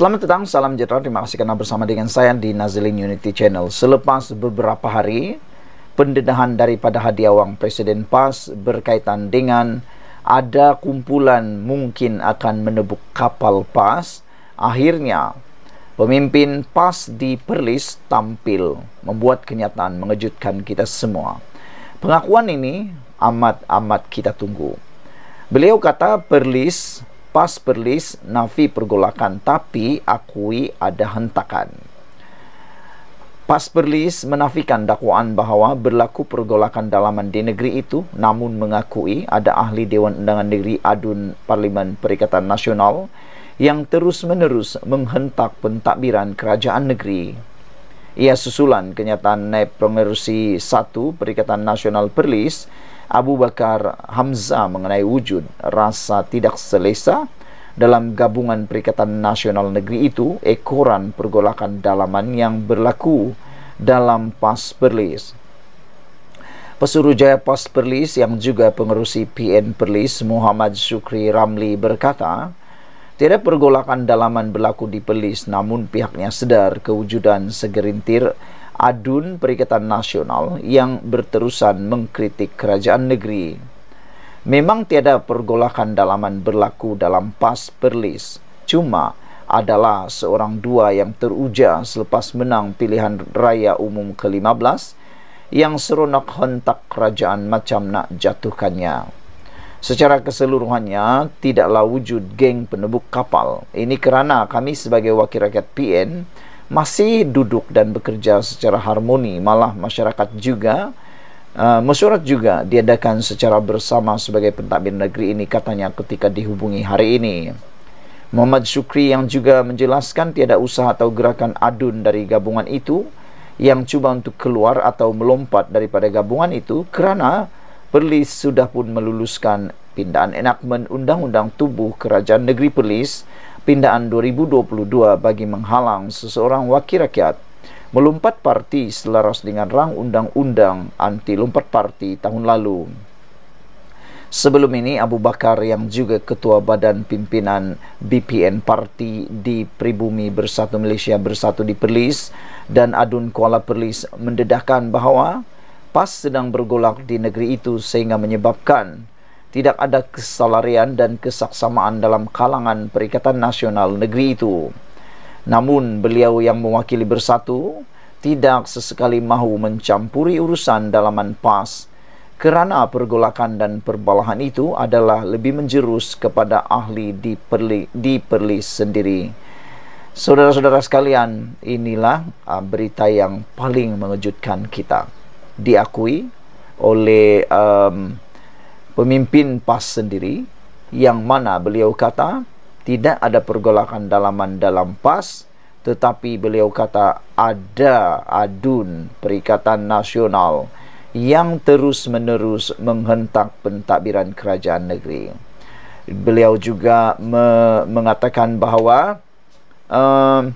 Selamat datang, salam sejahtera. Terima kasih kerana bersama dengan saya di Nazilin Unity Channel. Selepas beberapa hari, pendedahan daripada hadiah wang Presiden PAS berkaitan dengan ada kumpulan mungkin akan menebuk kapal PAS, akhirnya pemimpin PAS di Perlis tampil membuat kenyataan mengejutkan kita semua. Pengakuan ini amat-amat kita tunggu. Beliau kata Perlis Pas perlis nafi pergolakan tapi akui ada hentakan. Pas perlis menafikan dakwaan bahawa berlaku pergolakan dalaman di negeri itu namun mengakui ada ahli Dewan Undangan Negeri Adun Parlimen Perikatan Nasional yang terus-menerus menghentak pentadbiran kerajaan negeri. Ia susulan kenyataan Naib Pengerusi 1 Perikatan Nasional Perlis Abu Bakar Hamzah mengenai wujud rasa tidak selesa dalam gabungan Perikatan Nasional Negeri itu ekoran pergolakan dalaman yang berlaku dalam PAS Perlis. Pesuruh Jaya PAS Perlis yang juga pengerusi PN Perlis Muhammad Syukri Ramli berkata, Tiada pergolakan dalaman berlaku di Perlis, namun pihaknya sedar kewujudan segerintir adun Perikatan Nasional yang berterusan mengkritik kerajaan negeri. Memang tiada pergolakan dalaman berlaku dalam PAS Perlis, cuma adalah seorang dua yang teruja selepas menang pilihan raya umum ke-15 yang seronok hentak kerajaan macam nak jatuhkannya. Secara keseluruhannya, tidaklah wujud geng penebuk kapal. Ini kerana kami sebagai wakil rakyat PN masih duduk dan bekerja secara harmoni. Malah masyarakat juga, uh, mesyuarat juga diadakan secara bersama sebagai pentadbir negeri ini katanya ketika dihubungi hari ini. Muhammad Syukri yang juga menjelaskan tiada usaha atau gerakan adun dari gabungan itu yang cuba untuk keluar atau melompat daripada gabungan itu kerana... Perlis sudah pun meluluskan pindaan enakmen Undang-Undang Tubuh Kerajaan Negeri Perlis pindaan 2022 bagi menghalang seseorang wakil rakyat melompat parti selaras dengan rang undang-undang anti lompat parti tahun lalu. Sebelum ini Abu Bakar yang juga ketua badan pimpinan BPN Parti di Pribumi Bersatu Malaysia Bersatu di Perlis dan Adun Kuala Perlis mendedahkan bahawa pas sedang bergolak di negeri itu sehingga menyebabkan tidak ada kesalarian dan kesaksamaan dalam kalangan Perikatan Nasional negeri itu. Namun beliau yang mewakili bersatu tidak sesekali mahu mencampuri urusan dalaman PAS kerana pergolakan dan perbalahan itu adalah lebih menjerus kepada ahli di perli, di perli sendiri. Saudara-saudara sekalian, inilah ah, berita yang paling mengejutkan kita diakui oleh um, pemimpin PAS sendiri yang mana beliau kata tidak ada pergolakan dalaman dalam PAS tetapi beliau kata ada adun perikatan nasional yang terus menerus menghentak pentadbiran kerajaan negeri beliau juga me mengatakan bahawa um,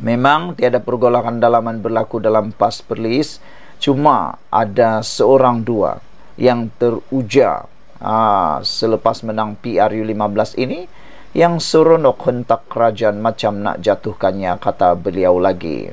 memang tiada pergolakan dalaman berlaku dalam PAS Perlis cuma ada seorang dua yang teruja ha, selepas menang PRU 15 ini yang seronok hentak kerajaan macam nak jatuhkannya kata beliau lagi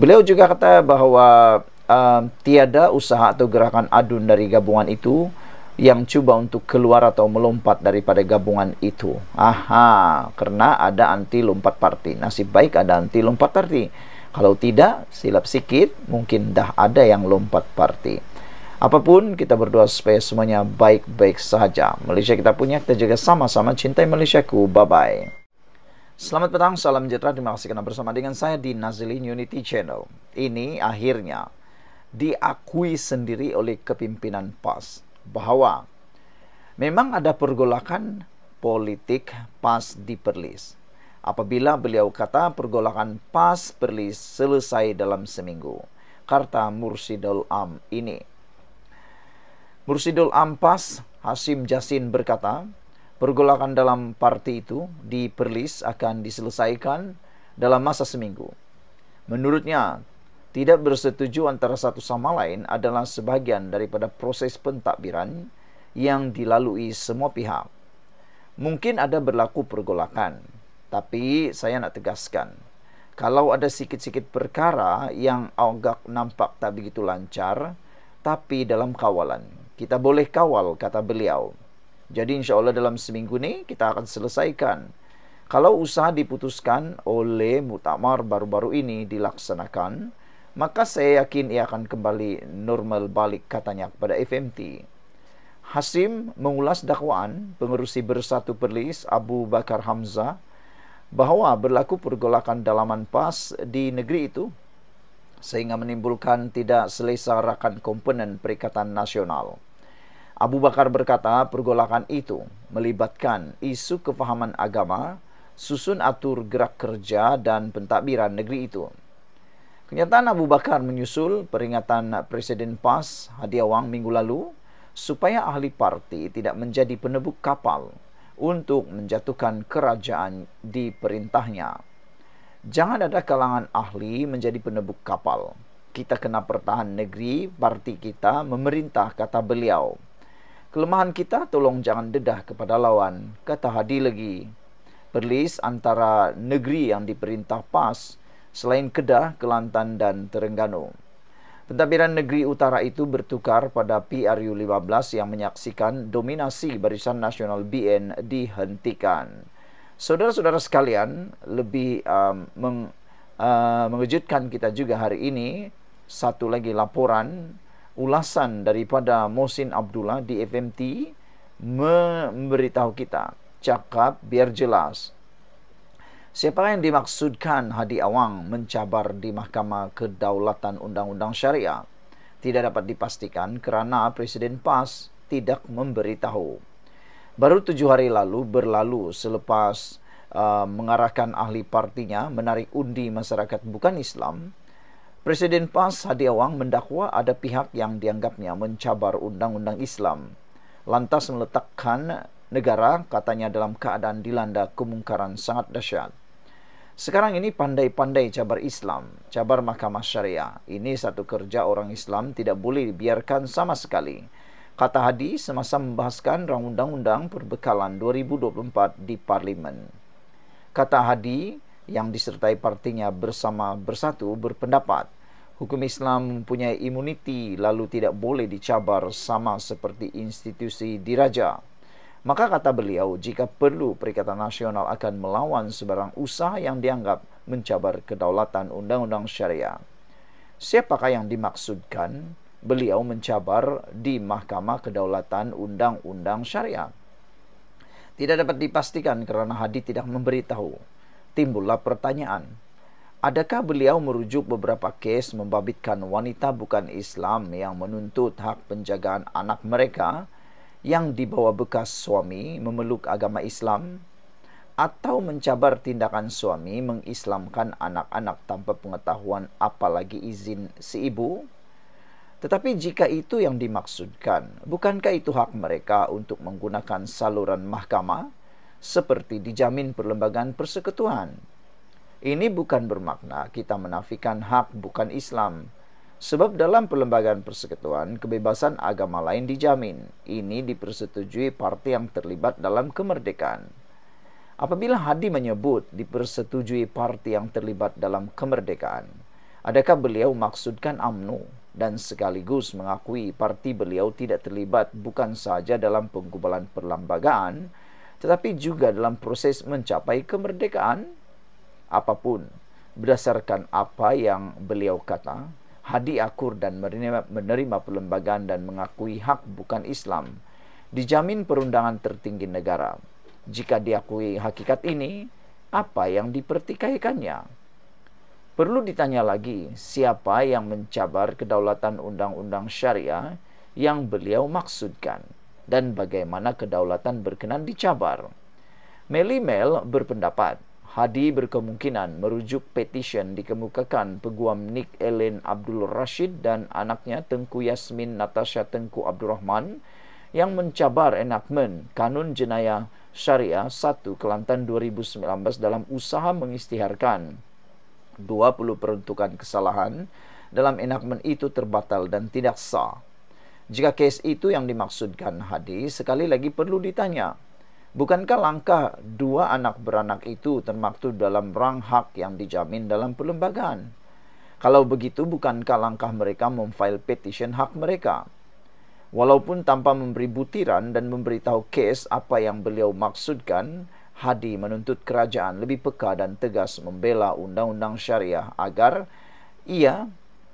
beliau juga kata bahawa uh, tiada usaha atau gerakan adun dari gabungan itu yang cuba untuk keluar atau melompat daripada gabungan itu aha kerana ada anti lompat parti nasib baik ada anti lompat parti kalau tidak, silap sikit, mungkin dah ada yang lompat parti. Apapun, kita berdoa supaya semuanya baik-baik saja. Malaysia kita punya, kita jaga sama-sama. Cintai Malaysia ku. Bye-bye. Selamat petang, salam sejahtera. Terima kasih kerana bersama dengan saya di Nazilin Unity Channel. Ini akhirnya diakui sendiri oleh kepimpinan PAS bahawa memang ada pergolakan politik PAS di Perlis apabila beliau kata pergolakan PAS perli selesai dalam seminggu. Karta Mursidul Am ini. Mursidul Am PAS, Hasim Jasin berkata, pergolakan dalam parti itu di Perlis akan diselesaikan dalam masa seminggu. Menurutnya, tidak bersetuju antara satu sama lain adalah sebahagian daripada proses pentadbiran yang dilalui semua pihak. Mungkin ada berlaku pergolakan, tapi saya nak tegaskan Kalau ada sikit-sikit perkara yang agak nampak tak begitu lancar Tapi dalam kawalan Kita boleh kawal kata beliau Jadi insya Allah dalam seminggu ni kita akan selesaikan Kalau usaha diputuskan oleh mutamar baru-baru ini dilaksanakan Maka saya yakin ia akan kembali normal balik katanya kepada FMT Hasim mengulas dakwaan pengerusi bersatu perlis Abu Bakar Hamzah bahawa berlaku pergolakan dalaman PAS di negeri itu sehingga menimbulkan tidak selesa rakan komponen Perikatan Nasional. Abu Bakar berkata pergolakan itu melibatkan isu kefahaman agama, susun atur gerak kerja dan pentadbiran negeri itu. Kenyataan Abu Bakar menyusul peringatan Presiden PAS Hadiawang minggu lalu supaya ahli parti tidak menjadi penebuk kapal untuk menjatuhkan kerajaan di perintahnya. Jangan ada kalangan ahli menjadi penebuk kapal. Kita kena pertahan negeri, parti kita memerintah, kata beliau. Kelemahan kita tolong jangan dedah kepada lawan, kata Hadi lagi. Perlis antara negeri yang diperintah PAS selain Kedah, Kelantan dan Terengganu. Pentadbiran negeri utara itu bertukar pada PRU-15 yang menyaksikan dominasi barisan nasional BN dihentikan. Saudara-saudara sekalian, lebih um, meng, uh, mengejutkan kita juga hari ini, satu lagi laporan ulasan daripada Mohsin Abdullah di FMT memberitahu kita, cakap biar jelas, Siapa yang dimaksudkan Hadi Awang mencabar di Mahkamah Kedaulatan Undang-Undang Syariah tidak dapat dipastikan kerana Presiden PAS tidak memberitahu. Baru tujuh hari lalu berlalu selepas uh, mengarahkan ahli partinya menarik undi masyarakat bukan Islam, Presiden PAS Hadi Awang mendakwa ada pihak yang dianggapnya mencabar Undang-Undang Islam. Lantas meletakkan negara katanya dalam keadaan dilanda kemungkaran sangat dahsyat. Sekarang ini pandai-pandai cabar Islam, cabar Mahkamah Syariah. Ini satu kerja orang Islam tidak boleh dibiarkan sama sekali. Kata Hadi semasa membahaskan rang undang-undang perbekalan 2024 di Parlimen. Kata Hadi yang disertai partinya bersama bersatu berpendapat Hukum Islam mempunyai imuniti lalu tidak boleh dicabar sama seperti institusi diraja. Maka kata beliau, jika perlu Perikatan Nasional akan melawan sebarang usaha yang dianggap mencabar kedaulatan undang-undang syariah. Siapakah yang dimaksudkan beliau mencabar di Mahkamah Kedaulatan Undang-Undang Syariah? Tidak dapat dipastikan kerana hadis tidak memberitahu. Timbullah pertanyaan, adakah beliau merujuk beberapa kes membabitkan wanita bukan Islam yang menuntut hak penjagaan anak mereka? Mereka? yang dibawa bekas suami memeluk agama Islam atau mencabar tindakan suami mengislamkan anak-anak tanpa pengetahuan apalagi izin si ibu tetapi jika itu yang dimaksudkan bukankah itu hak mereka untuk menggunakan saluran mahkamah seperti dijamin perlembagaan persekutuan ini bukan bermakna kita menafikan hak bukan Islam sebab dalam perlembagaan persekutuan, kebebasan agama lain dijamin. Ini dipersetujui parti yang terlibat dalam kemerdekaan. Apabila Hadi menyebut dipersetujui parti yang terlibat dalam kemerdekaan, adakah beliau maksudkan AMNU dan sekaligus mengakui parti beliau tidak terlibat bukan sahaja dalam penggubalan perlembagaan, tetapi juga dalam proses mencapai kemerdekaan? Apapun, berdasarkan apa yang beliau kata, hadi akur dan menerima perlembagaan dan mengakui hak bukan Islam dijamin perundangan tertinggi negara. Jika diakui hakikat ini, apa yang dipertikaikannya? Perlu ditanya lagi, siapa yang mencabar kedaulatan undang-undang syariah yang beliau maksudkan dan bagaimana kedaulatan berkenan dicabar? Melimel berpendapat, Hadi berkemungkinan merujuk petisyen dikemukakan peguam Nick Ellen Abdul Rashid dan anaknya Tengku Yasmin Natasha Tengku Abdul Rahman yang mencabar enakmen Kanun Jenayah Syariah 1 Kelantan 2019 dalam usaha mengistiharkan 20 peruntukan kesalahan dalam enakmen itu terbatal dan tidak sah. Jika kes itu yang dimaksudkan Hadi, sekali lagi perlu ditanya Bukankah langkah dua anak beranak itu termaktub dalam rang hak yang dijamin dalam perlembagaan? Kalau begitu, bukankah langkah mereka memfail petition hak mereka? Walaupun tanpa memberi butiran dan memberitahu kes apa yang beliau maksudkan, Hadi menuntut kerajaan lebih peka dan tegas membela undang-undang syariah agar ia,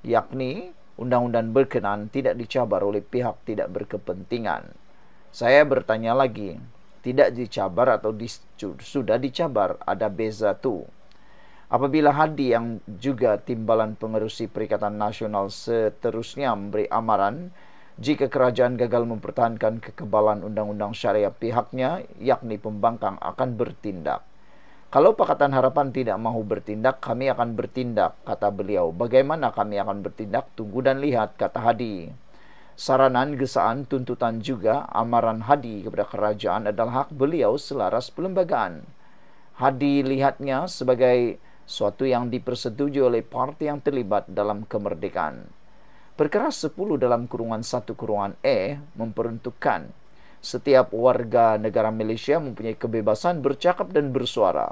yakni undang-undang berkenan, tidak dicabar oleh pihak tidak berkepentingan. Saya bertanya lagi, tidak dicabar atau di, sudah dicabar ada beza tu. Apabila Hadi yang juga timbalan pengerusi Perikatan Nasional seterusnya memberi amaran jika kerajaan gagal mempertahankan kekebalan undang-undang syariah pihaknya yakni pembangkang akan bertindak. Kalau Pakatan Harapan tidak mahu bertindak, kami akan bertindak, kata beliau. Bagaimana kami akan bertindak? Tunggu dan lihat, kata Hadi saranan, gesaan, tuntutan juga amaran hadi kepada kerajaan adalah hak beliau selaras perlembagaan. Hadi lihatnya sebagai suatu yang dipersetujui oleh parti yang terlibat dalam kemerdekaan. Perkara 10 dalam kurungan 1 kurungan E memperuntukkan setiap warga negara Malaysia mempunyai kebebasan bercakap dan bersuara.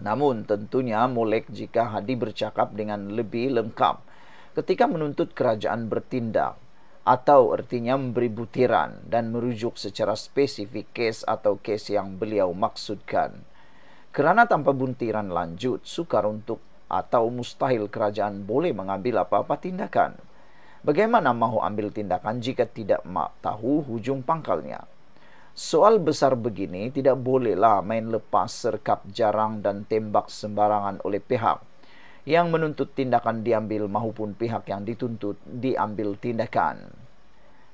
Namun tentunya molek jika hadi bercakap dengan lebih lengkap ketika menuntut kerajaan bertindak atau artinya memberi butiran dan merujuk secara spesifik kes atau kes yang beliau maksudkan. Kerana tanpa butiran lanjut, sukar untuk atau mustahil kerajaan boleh mengambil apa-apa tindakan. Bagaimana mahu ambil tindakan jika tidak tahu hujung pangkalnya? Soal besar begini tidak bolehlah main lepas serkap jarang dan tembak sembarangan oleh pihak yang menuntut tindakan diambil maupun pihak yang dituntut diambil tindakan.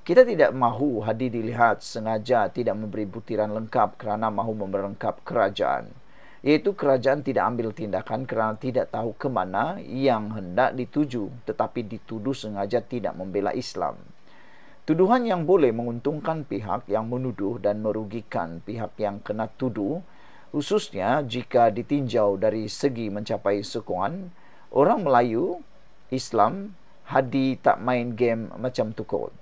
Kita tidak mahu hadi dilihat sengaja tidak memberi butiran lengkap kerana mahu memerlengkap kerajaan. Iaitu kerajaan tidak ambil tindakan kerana tidak tahu ke mana yang hendak dituju tetapi dituduh sengaja tidak membela Islam. Tuduhan yang boleh menguntungkan pihak yang menuduh dan merugikan pihak yang kena tuduh khususnya jika ditinjau dari segi mencapai sokongan orang Melayu Islam hadi tak main game macam tu kot.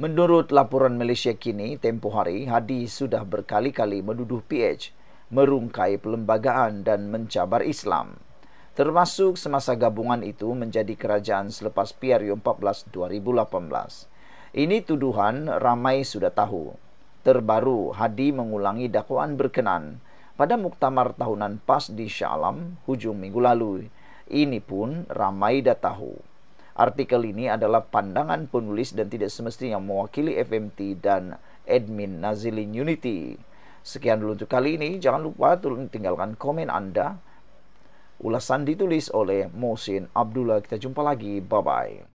Menurut laporan Malaysia kini tempoh hari hadi sudah berkali-kali menduduh PH merungkai perlembagaan dan mencabar Islam. Termasuk semasa gabungan itu menjadi kerajaan selepas PRU 14 2018. Ini tuduhan ramai sudah tahu. Terbaru, Hadi mengulangi dakwaan berkenan pada muktamar tahunan PAS di Syalam hujung minggu lalu. Ini pun ramai dah tahu. Artikel ini adalah pandangan penulis dan tidak semestinya mewakili FMT dan admin Nazilin Unity. Sekian dulu untuk kali ini. Jangan lupa tinggalkan komen anda. Ulasan ditulis oleh Mohsin Abdullah. Kita jumpa lagi. Bye-bye.